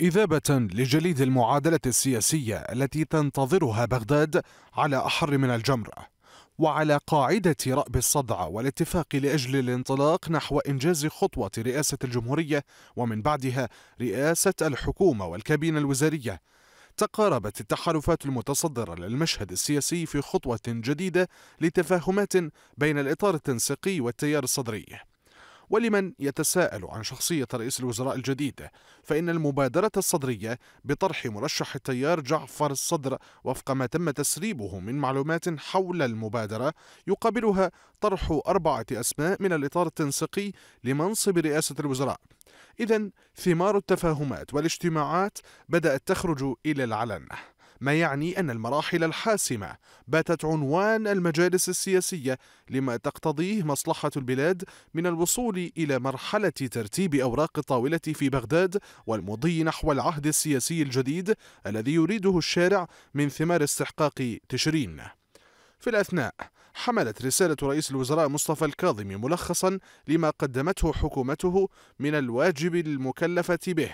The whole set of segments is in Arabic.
إذابة لجليد المعادلة السياسية التي تنتظرها بغداد على أحر من الجمر وعلى قاعدة رأب الصدع والاتفاق لأجل الانطلاق نحو إنجاز خطوة رئاسة الجمهورية ومن بعدها رئاسة الحكومة والكابينة الوزارية تقاربت التحالفات المتصدرة للمشهد السياسي في خطوة جديدة لتفاهمات بين الإطار التنسيقي والتيار الصدري ولمن يتساءل عن شخصية رئيس الوزراء الجديد فإن المبادرة الصدرية بطرح مرشح التيار جعفر الصدر وفق ما تم تسريبه من معلومات حول المبادرة يقابلها طرح أربعة أسماء من الإطار التنسيقي لمنصب رئاسة الوزراء إذا ثمار التفاهمات والاجتماعات بدأت تخرج إلى العلن ما يعني أن المراحل الحاسمة باتت عنوان المجالس السياسية لما تقتضيه مصلحة البلاد من الوصول إلى مرحلة ترتيب أوراق الطاولة في بغداد والمضي نحو العهد السياسي الجديد الذي يريده الشارع من ثمار استحقاق تشرين في الأثناء حملت رسالة رئيس الوزراء مصطفى الكاظمي ملخصا لما قدمته حكومته من الواجب المكلفة به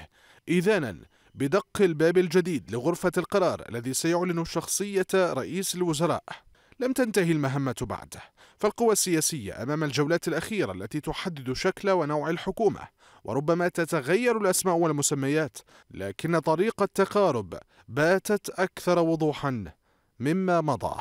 إذانا بدق الباب الجديد لغرفة القرار الذي سيعلن شخصية رئيس الوزراء لم تنتهي المهمة بعد فالقوى السياسية أمام الجولات الأخيرة التي تحدد شكل ونوع الحكومة وربما تتغير الأسماء والمسميات لكن طريقة التقارب باتت أكثر وضوحا مما مضى